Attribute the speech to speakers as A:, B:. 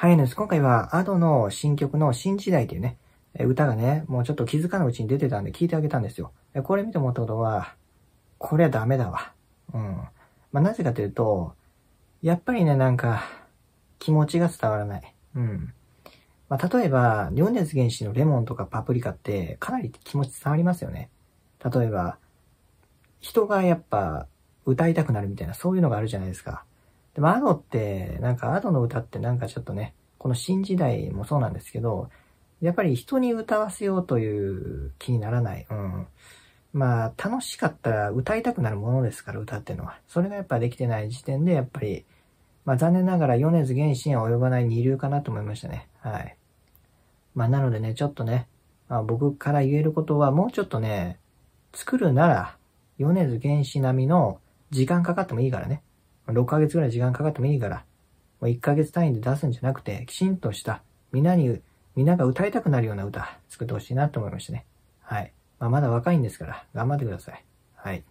A: はい、です。今回は Ado の新曲の新時代っていうね、歌がね、もうちょっと気づかないうちに出てたんで聞いてあげたんですよ。これ見て思ったことは、これはダメだわ。うん。まあ、なぜかというと、やっぱりね、なんか、気持ちが伝わらない。うん。まあ、例えば、ヨネズ原始のレモンとかパプリカって、かなり気持ち伝わりますよね。例えば、人がやっぱ、歌いたくなるみたいな、そういうのがあるじゃないですか。でも、アドって、なんか、アドの歌ってなんかちょっとね、この新時代もそうなんですけど、やっぱり人に歌わせようという気にならない。うん。まあ、楽しかったら歌いたくなるものですから、歌ってのは。それがやっぱできてない時点で、やっぱり、まあ残念ながら米津玄師には及ばない二流かなと思いましたね。はい。まあなのでね、ちょっとね、まあ、僕から言えることはもうちょっとね、作るなら、米津玄師並みの時間かかってもいいからね。6ヶ月ぐらい時間かかってもいいから、もう1ヶ月単位で出すんじゃなくて、きちんとした、皆に、皆が歌いたくなるような歌、作ってほしいなと思いましたね。はい。まあ、まだ若いんですから、頑張ってください。はい。